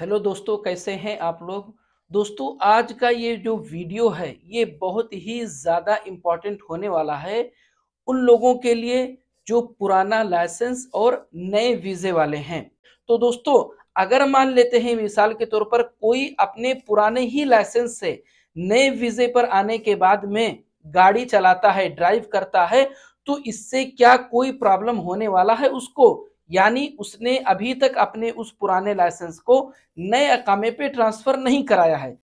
hello दोस्तों कैसे हैं आप लोग दोस्तों आज का ये जो वीडियो है ये बहुत ही ज़्यादा इम्पॉर्टेंट होने वाला है उन लोगों के लिए जो पुराना लाइसेंस और नए वीज़े वाले हैं तो दोस्तों अगर मान लेते हैं मिसाल के तौर पर कोई अपने पुराने ही लाइसेंस से नए वीज़े पर आने के बाद में गाड़ी चलाता है ड्राइव करता है तो इससे क्या कोई प्रॉब्लम होने वाला है उसको यानी उसने अभी तक अपने उस पुराने लाइसेंस को नए अकामे पे ट्रांसफ़र नहीं कराया है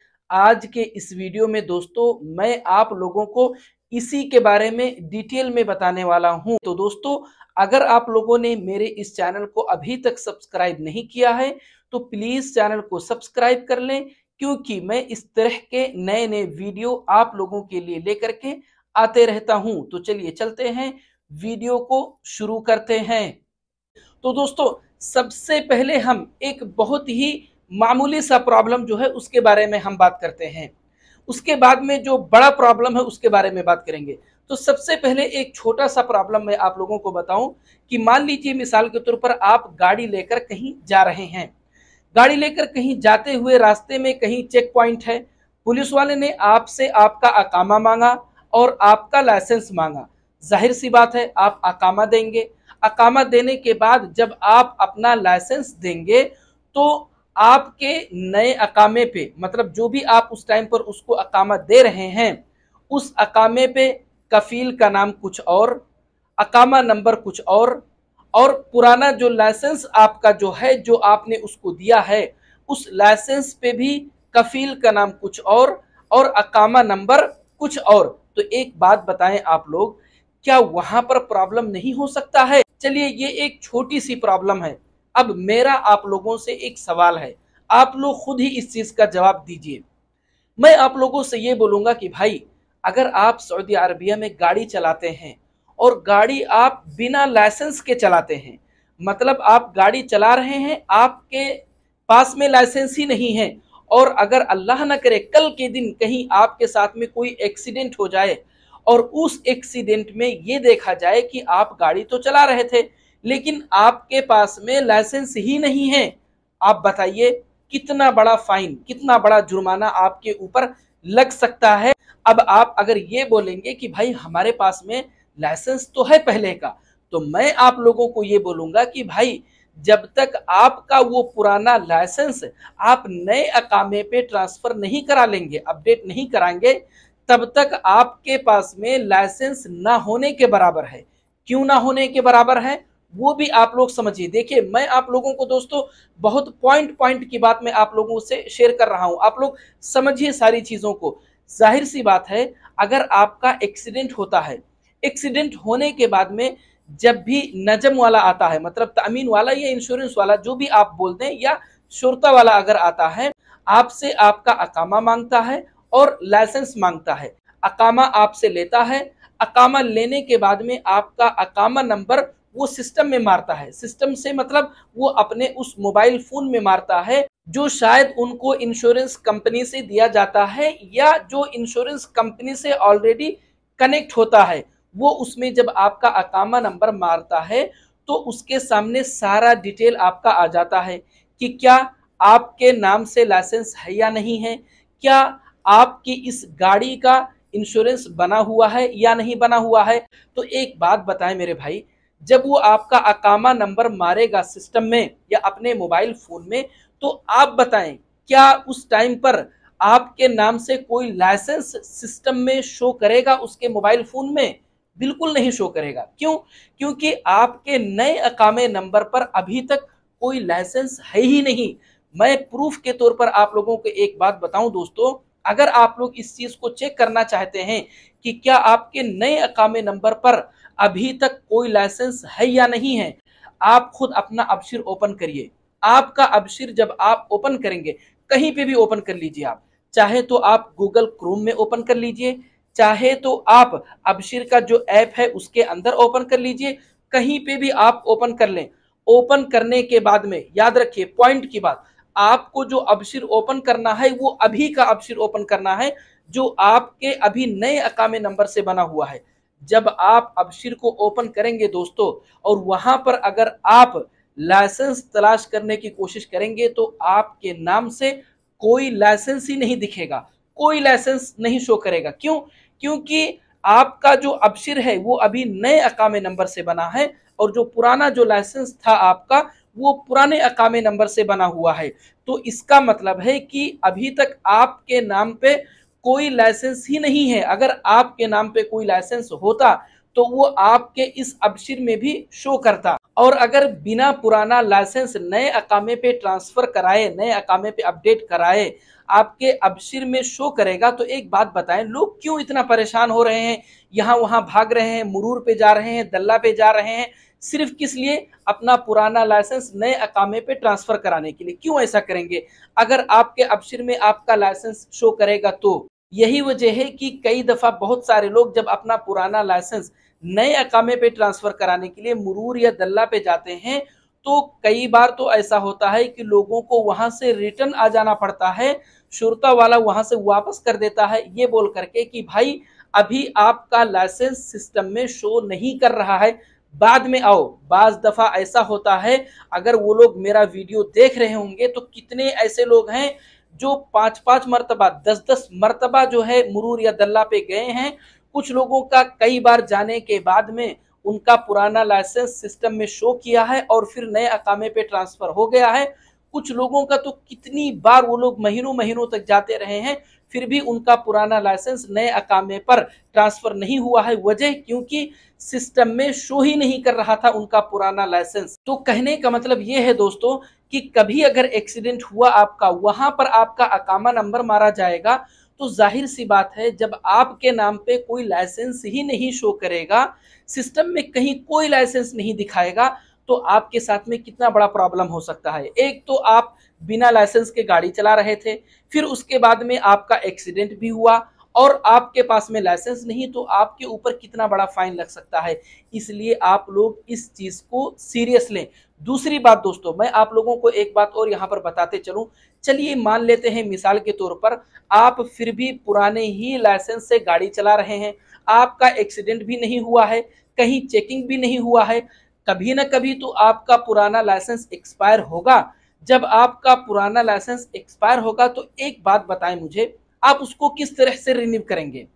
आज के इस वीडियो में दोस्तों मैं आप लोगों को इसी के बारे में डिटेल में बताने वाला हूं तो दोस्तों अगर आप लोगों ने मेरे इस चैनल को अभी तक सब्सक्राइब नहीं किया है तो प्लीज़ चैनल को सब्सक्राइब कर लें क्योंकि मैं इस तरह के नए नए वीडियो आप लोगों के लिए लेकर के आते रहता हूं तो चलिए चलते हैं वीडियो को शुरू करते हैं तो दोस्तों सबसे पहले हम एक बहुत ही मामूली सा प्रॉब्लम जो है उसके बारे में हम बात करते हैं उसके बाद में जो बड़ा प्रॉब्लम है उसके बारे में बात करेंगे तो सबसे पहले एक छोटा सा प्रॉब्लम मैं आप लोगों को बताऊं कि मान लीजिए मिसाल के तौर पर आप गाड़ी लेकर कहीं जा रहे हैं गाड़ी लेकर कहीं जाते हुए रास्ते में कहीं चेक पॉइंट है पुलिस वाले ने आपसे आपका अकामा मांगा और आपका लाइसेंस मांगा जाहिर सी बात है आप अकामा देंगे अकामा देने के बाद जब आप अपना लाइसेंस देंगे तो आपके नए अकामे पे मतलब जो भी आप उस टाइम पर उसको अकामा दे रहे हैं उस अकामे पे कफील का नाम कुछ और अकामा नंबर कुछ और और पुराना जो लाइसेंस आपका जो है जो आपने उसको दिया है उस लाइसेंस पे भी कफील का नाम कुछ और और अकामा नंबर कुछ और तो एक बात बताएं आप लोग क्या वहां पर प्रॉब्लम नहीं हो सकता है चलिए ये एक छोटी सी प्रॉब्लम है अब मेरा आप लोगों से एक सवाल है आप लोग खुद ही इस चीज़ का जवाब दीजिए मैं आप लोगों से ये बोलूंगा कि भाई अगर आप सऊदी अरबिया में गाड़ी चलाते हैं और गाड़ी आप बिना लाइसेंस के चलाते हैं मतलब आप गाड़ी चला रहे हैं आपके पास में लाइसेंस ही नहीं है और अगर अल्लाह ना करे कल के दिन कहीं आपके साथ में कोई एक्सीडेंट हो जाए और उस एक्सीडेंट में ये देखा जाए कि आप गाड़ी तो चला रहे थे लेकिन आपके पास में लाइसेंस ही नहीं है आप बताइए कितना बड़ा फाइन कितना बड़ा जुर्माना आपके ऊपर लग सकता है अब आप अगर ये बोलेंगे कि भाई हमारे पास में लाइसेंस तो है पहले का तो मैं आप लोगों को ये बोलूंगा कि भाई जब तक आपका वो पुराना लाइसेंस आप नए अकामे पे ट्रांसफ़र नहीं करा लेंगे अपडेट नहीं कराएंगे तब तक आपके पास में लाइसेंस ना होने के बराबर है क्यों ना होने के बराबर है वो भी आप लोग समझिए देखिए मैं आप लोगों को दोस्तों बहुत पॉइंट पॉइंट की बात मैं आप लोगों से शेयर कर रहा हूं आप लोग समझिए सारी चीज़ों को जाहिर सी बात है अगर आपका एक्सीडेंट होता है एक्सीडेंट होने के बाद में जब भी नजम वाला आता है मतलब तमीन वाला या इंश्योरेंस वाला जो भी आप बोल दें या शुरता वाला अगर आता है आपसे आपका अकामा मांगता है और लाइसेंस मांगता है अकामा आपसे लेता है अकामा लेने के बाद में आपका अकामा नंबर वो सिस्टम में मारता है सिस्टम से मतलब वो अपने उस मोबाइल फोन में मारता है जो शायद उनको इंश्योरेंस कंपनी से दिया जाता है या जो इंश्योरेंस कंपनी से ऑलरेडी कनेक्ट होता है वो उसमें जब आपका अकामा नंबर मारता है तो उसके सामने सारा डिटेल आपका आ जाता है कि क्या आपके नाम से लाइसेंस है या नहीं है क्या आपकी इस गाड़ी का इंश्योरेंस बना हुआ है या नहीं बना हुआ है तो एक बात बताएं मेरे भाई जब वो आपका अकामा नंबर मारेगा सिस्टम में या अपने मोबाइल फ़ोन में तो आप बताएं क्या उस टाइम पर आपके नाम से कोई लाइसेंस सिस्टम में शो करेगा उसके मोबाइल फ़ोन में बिल्कुल नहीं शो करेगा क्यों क्योंकि आपके नए अकामे नंबर पर अभी तक कोई लाइसेंस है ही नहीं मैं प्रूफ के तौर पर आप लोगों को एक बात बताऊं दोस्तों अगर आप लोग इस चीज़ को चेक करना चाहते हैं कि क्या आपके नए अकामे नंबर पर अभी तक कोई लाइसेंस है या नहीं है आप खुद अपना अबशिर ओपन करिए आपका अबशिर जब आप ओपन करेंगे कहीं पे भी ओपन कर लीजिए आप चाहे तो आप गूगल क्रोम में ओपन कर लीजिए चाहे तो आप अबशिर का जो ऐप है उसके अंदर ओपन कर लीजिए कहीं पे भी आप ओपन कर लें ओपन करने के बाद में याद रखिए पॉइंट की बात आपको जो अबशिर ओपन करना है वो अभी का अबशिर ओपन करना है जो आपके अभी नए अकामे नंबर से बना हुआ है जब आप अबशिर को ओपन करेंगे दोस्तों और वहां पर अगर आप लाइसेंस तलाश करने की कोशिश करेंगे तो आपके नाम से कोई लाइसेंस ही नहीं दिखेगा कोई लाइसेंस नहीं शो करेगा क्यों क्योंकि आपका जो अबशिर है वो अभी नए अकामे नंबर से बना है और जो पुराना जो लाइसेंस था आपका वो पुराने अकामे नंबर से बना हुआ है तो इसका मतलब है कि अभी तक आपके नाम पे कोई लाइसेंस ही नहीं है अगर आपके नाम पे कोई लाइसेंस होता तो वो आपके इस अबशिर में भी शो करता और अगर बिना पुराना लाइसेंस नए अकामे पे ट्रांसफ़र कराए नए अकामे पे अपडेट कराए आपके अबशिर में शो करेगा तो एक बात बताएं लोग क्यों इतना परेशान हो रहे हैं यहाँ वहाँ भाग रहे हैं मुरूर पे जा रहे हैं दल्ला पे जा रहे हैं सिर्फ किस लिए अपना पुराना लाइसेंस नए अकामे पे ट्रांसफ़र कराने के लिए क्यों ऐसा करेंगे अगर आपके अबशर में आपका लाइसेंस शो करेगा तो यही वजह है कि कई दफ़ा बहुत सारे लोग जब अपना पुराना लाइसेंस नए अकामे पे ट्रांसफ़र कराने के लिए मुरूर या दल्ला पे जाते हैं तो कई बार तो ऐसा होता है कि लोगों को वहां से रिटर्न आ जाना पड़ता है शुरता वाला वहां से वापस कर देता है ये बोल करके कि भाई अभी आपका लाइसेंस सिस्टम में शो नहीं कर रहा है बाद में आओ बाज दफ़ा ऐसा होता है अगर वो लोग मेरा वीडियो देख रहे होंगे तो कितने ऐसे लोग हैं जो पांच पांच मरतबा दस दस मरतबा जो है मुरूर या दल्ला पे गए हैं कुछ लोगों का कई बार जाने के बाद में उनका पुराना लाइसेंस सिस्टम में शो किया है और फिर नए अकामे पे ट्रांसफ़र हो गया है कुछ लोगों का तो कितनी बार वो लोग महीनों महीनों तक जाते रहे हैं फिर भी उनका पुराना लाइसेंस नए अकामे पर ट्रांसफर नहीं हुआ है वजह क्योंकि सिस्टम में शो ही नहीं कर रहा था उनका पुराना लाइसेंस तो कहने का मतलब ये है दोस्तों कि कभी अगर एक्सीडेंट हुआ आपका वहां पर आपका अकामा नंबर मारा जाएगा तो जाहिर सी बात है जब आपके नाम पे कोई लाइसेंस ही नहीं शो करेगा सिस्टम में कहीं कोई लाइसेंस नहीं दिखाएगा तो आपके साथ में कितना बड़ा प्रॉब्लम हो सकता है एक तो आप बिना लाइसेंस के गाड़ी चला रहे थे फिर उसके बाद में आपका एक्सीडेंट भी हुआ और आपके पास में लाइसेंस नहीं तो आपके ऊपर कितना बड़ा फाइन लग सकता है इसलिए आप लोग इस चीज़ को सीरियस लें दूसरी बात दोस्तों मैं आप लोगों को एक बात और यहाँ पर बताते चलूँ चलिए मान लेते हैं मिसाल के तौर पर आप फिर भी पुराने ही लाइसेंस से गाड़ी चला रहे हैं आपका एक्सीडेंट भी नहीं हुआ है कहीं चेकिंग भी नहीं हुआ है कभी ना कभी तो आपका पुराना लाइसेंस एक्सपायर होगा जब आपका पुराना लाइसेंस एक्सपायर होगा तो एक बात बताएं मुझे आप उसको किस तरह से रिन्यू करेंगे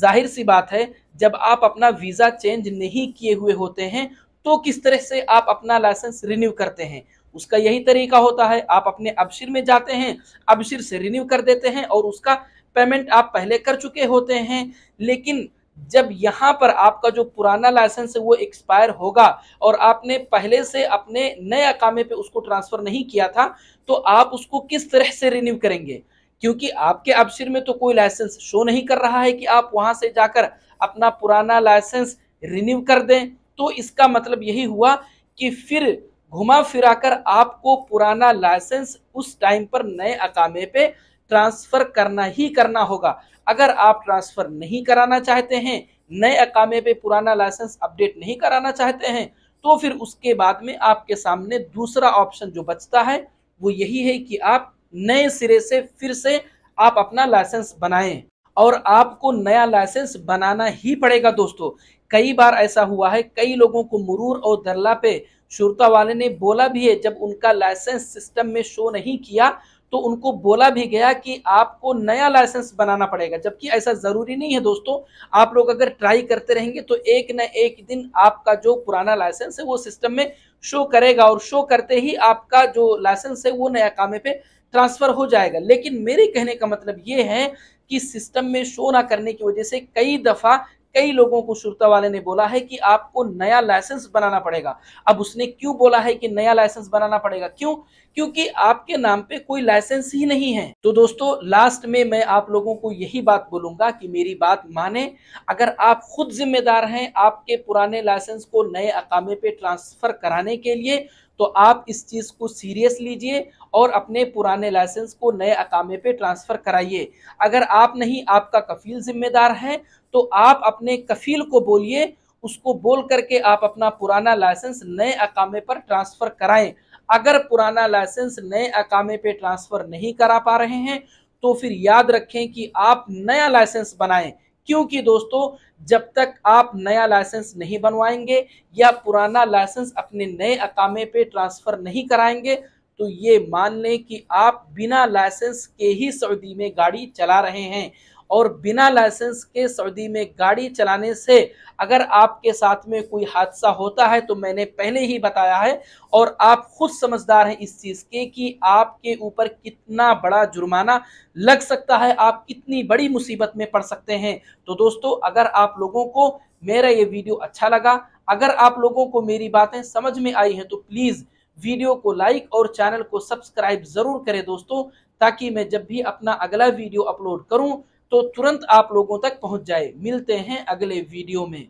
जाहिर सी बात है जब आप अपना वीज़ा चेंज नहीं किए हुए होते हैं तो किस तरह से आप अपना लाइसेंस रिन्यू करते हैं उसका यही तरीका होता है आप अपने अबशिर में जाते हैं अबशिर से रिन्यू कर देते हैं और उसका पेमेंट आप पहले कर चुके होते हैं लेकिन जब यहाँ पर आपका जो पुराना लाइसेंस है वो एक्सपायर होगा और आपने पहले से अपने नए अकामे पे उसको ट्रांसफ़र नहीं किया था तो आप उसको किस तरह से रिन्यू करेंगे क्योंकि आपके अबसर में तो कोई लाइसेंस शो नहीं कर रहा है कि आप वहां से जाकर अपना पुराना लाइसेंस रिन्यू कर दें तो इसका मतलब यही हुआ कि फिर घुमा फिराकर आपको पुराना लाइसेंस उस टाइम पर नए अकामे पे ट्रांसफ़र करना ही करना होगा अगर आप ट्रांसफ़र नहीं कराना चाहते हैं नए अकामे पे पुराना लाइसेंस अपडेट नहीं कराना चाहते हैं तो फिर उसके बाद में आपके सामने दूसरा ऑप्शन जो बचता है वो यही है कि आप नए सिरे से फिर से आप अपना लाइसेंस बनाएं और आपको नया लाइसेंस बनाना ही पड़ेगा दोस्तों कई बार ऐसा हुआ है कई लोगों को मुरूर और दरला पे शुरता वाले ने बोला भी है जब उनका लाइसेंस सिस्टम में शो नहीं किया तो उनको बोला भी गया कि आपको नया लाइसेंस बनाना पड़ेगा जबकि ऐसा ज़रूरी नहीं है दोस्तों आप लोग अगर ट्राई करते रहेंगे तो एक न एक दिन आपका जो पुराना लाइसेंस है वो सिस्टम में शो करेगा और शो करते ही आपका जो लाइसेंस है वो नया कामे पे ट्रांसफ़र हो जाएगा लेकिन मेरे कहने का मतलब ये है कि सिस्टम में शो ना करने की वजह से कई दफ़ा कई लोगों को सुरता वाले ने बोला है कि आपको नया लाइसेंस बनाना पड़ेगा अब उसने क्यों बोला है कि नया लाइसेंस बनाना पड़ेगा क्यों क्योंकि आपके नाम पे कोई लाइसेंस ही नहीं है तो दोस्तों लास्ट में मैं आप लोगों को यही बात बोलूंगा कि मेरी बात माने अगर आप खुद जिम्मेदार हैं आपके पुराने लाइसेंस को नए अकामे पे ट्रांसफर कराने के लिए तो आप इस चीज़ को सीरियस लीजिए और अपने पुराने लाइसेंस को नए अकामे पे ट्रांसफ़र कराइए अगर आप नहीं आपका कफील ज़िम्मेदार है तो आप अपने कफील को बोलिए उसको बोल करके आप अपना पुराना लाइसेंस नए अकामे पर ट्रांसफ़र कराएं अगर पुराना लाइसेंस नए अकामे पे ट्रांसफ़र नहीं करा पा रहे हैं तो फिर याद रखें कि आप नया लाइसेंस बनाएं क्योंकि दोस्तों जब तक आप नया लाइसेंस नहीं बनवाएंगे या पुराना लाइसेंस अपने नए अकामे पे ट्रांसफ़र नहीं कराएंगे तो ये मान लें कि आप बिना लाइसेंस के ही सऊदी में गाड़ी चला रहे हैं और बिना लाइसेंस के सऊदी में गाड़ी चलाने से अगर आपके साथ में कोई हादसा होता है तो मैंने पहले ही बताया है और आप खुद समझदार हैं इस चीज़ के कि आपके ऊपर कितना बड़ा जुर्माना लग सकता है आप कितनी बड़ी मुसीबत में पड़ सकते हैं तो दोस्तों अगर आप लोगों को मेरा ये वीडियो अच्छा लगा अगर आप लोगों को मेरी बातें समझ में आई हैं तो प्लीज़ वीडियो को लाइक और चैनल को सब्सक्राइब ज़रूर करें दोस्तों ताकि मैं जब भी अपना अगला वीडियो अपलोड करूं तो तुरंत आप लोगों तक पहुंच जाए मिलते हैं अगले वीडियो में